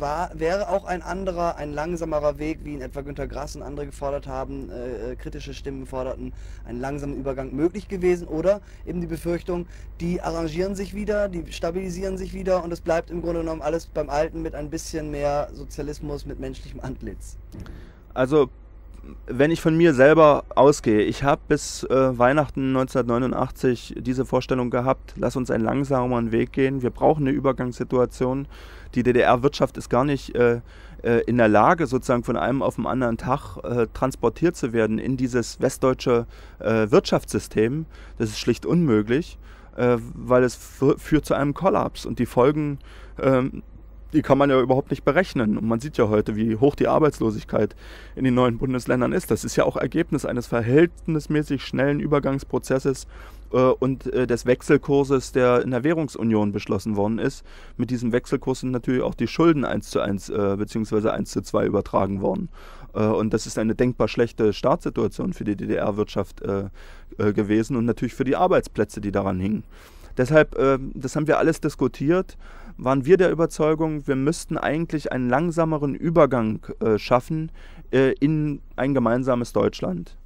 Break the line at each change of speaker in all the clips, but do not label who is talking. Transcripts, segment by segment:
war, wäre auch ein anderer, ein langsamerer Weg, wie ihn etwa Günter Grass und andere gefordert haben, äh, äh, kritische Stimmen forderten, einen langsamen Übergang möglich gewesen. Oder eben die Befürchtung, die arrangieren sich wieder, die stabilisieren sich wieder und es bleibt im Grunde genommen alles beim Alten mit ein bisschen mehr Sozialismus, mit menschlichem Antlitz.
Also wenn ich von mir selber ausgehe, ich habe bis äh, Weihnachten 1989 diese Vorstellung gehabt, lass uns einen langsameren Weg gehen, wir brauchen eine Übergangssituation. Die DDR-Wirtschaft ist gar nicht äh, äh, in der Lage, sozusagen von einem auf den anderen Tag äh, transportiert zu werden in dieses westdeutsche äh, Wirtschaftssystem. Das ist schlicht unmöglich, äh, weil es führt zu einem Kollaps und die Folgen ähm, die kann man ja überhaupt nicht berechnen. Und man sieht ja heute, wie hoch die Arbeitslosigkeit in den neuen Bundesländern ist. Das ist ja auch Ergebnis eines verhältnismäßig schnellen Übergangsprozesses äh, und äh, des Wechselkurses, der in der Währungsunion beschlossen worden ist. Mit diesem Wechselkurs sind natürlich auch die Schulden 1 zu 1 äh, bzw. 1 zu 2 übertragen worden. Äh, und das ist eine denkbar schlechte Startsituation für die DDR-Wirtschaft äh, äh, gewesen und natürlich für die Arbeitsplätze, die daran hingen. Deshalb, äh, das haben wir alles diskutiert, waren wir der Überzeugung, wir müssten eigentlich einen langsameren Übergang äh, schaffen äh, in ein gemeinsames Deutschland.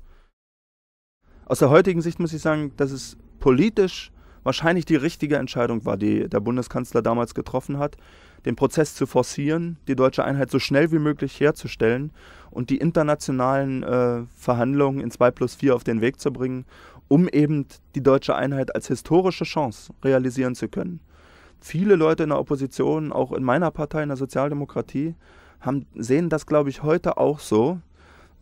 Aus der heutigen Sicht muss ich sagen, dass es politisch wahrscheinlich die richtige Entscheidung war, die der Bundeskanzler damals getroffen hat, den Prozess zu forcieren, die deutsche Einheit so schnell wie möglich herzustellen und die internationalen äh, Verhandlungen in 2 plus 4 auf den Weg zu bringen, um eben die deutsche Einheit als historische Chance realisieren zu können. Viele Leute in der Opposition, auch in meiner Partei, in der Sozialdemokratie, haben, sehen das, glaube ich, heute auch so,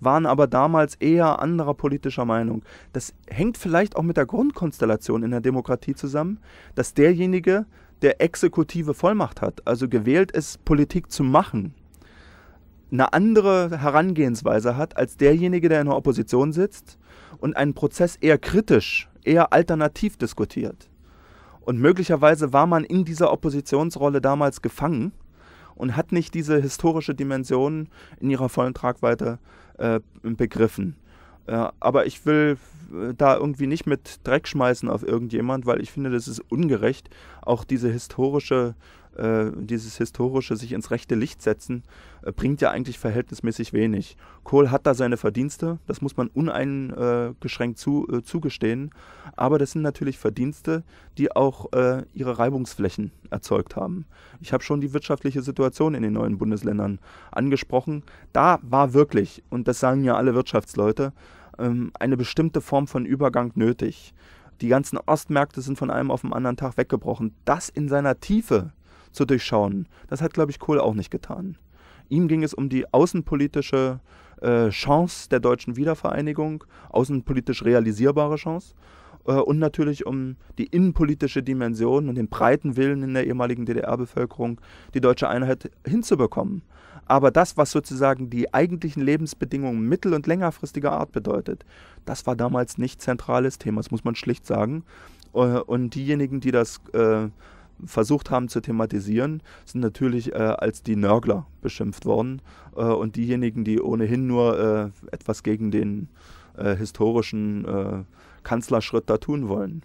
waren aber damals eher anderer politischer Meinung. Das hängt vielleicht auch mit der Grundkonstellation in der Demokratie zusammen, dass derjenige, der exekutive Vollmacht hat, also gewählt ist, Politik zu machen, eine andere Herangehensweise hat als derjenige, der in der Opposition sitzt und einen Prozess eher kritisch, eher alternativ diskutiert. Und möglicherweise war man in dieser Oppositionsrolle damals gefangen und hat nicht diese historische Dimension in ihrer vollen Tragweite äh, begriffen. Äh, aber ich will äh, da irgendwie nicht mit Dreck schmeißen auf irgendjemand, weil ich finde, das ist ungerecht, auch diese historische äh, dieses historische sich ins rechte Licht setzen, äh, bringt ja eigentlich verhältnismäßig wenig. Kohl hat da seine Verdienste, das muss man uneingeschränkt zu, äh, zugestehen, aber das sind natürlich Verdienste, die auch äh, ihre Reibungsflächen erzeugt haben. Ich habe schon die wirtschaftliche Situation in den neuen Bundesländern angesprochen. Da war wirklich, und das sagen ja alle Wirtschaftsleute, ähm, eine bestimmte Form von Übergang nötig. Die ganzen Ostmärkte sind von einem auf den anderen Tag weggebrochen. Das in seiner Tiefe zu durchschauen. Das hat, glaube ich, Kohl auch nicht getan. Ihm ging es um die außenpolitische äh, Chance der deutschen Wiedervereinigung, außenpolitisch realisierbare Chance äh, und natürlich um die innenpolitische Dimension und den breiten Willen in der ehemaligen DDR-Bevölkerung, die deutsche Einheit hinzubekommen. Aber das, was sozusagen die eigentlichen Lebensbedingungen mittel- und längerfristiger Art bedeutet, das war damals nicht zentrales Thema, das muss man schlicht sagen. Äh, und diejenigen, die das äh, versucht haben zu thematisieren, sind natürlich äh, als die Nörgler beschimpft worden äh, und diejenigen, die ohnehin nur äh, etwas gegen den äh, historischen äh, Kanzlerschritt da tun wollen.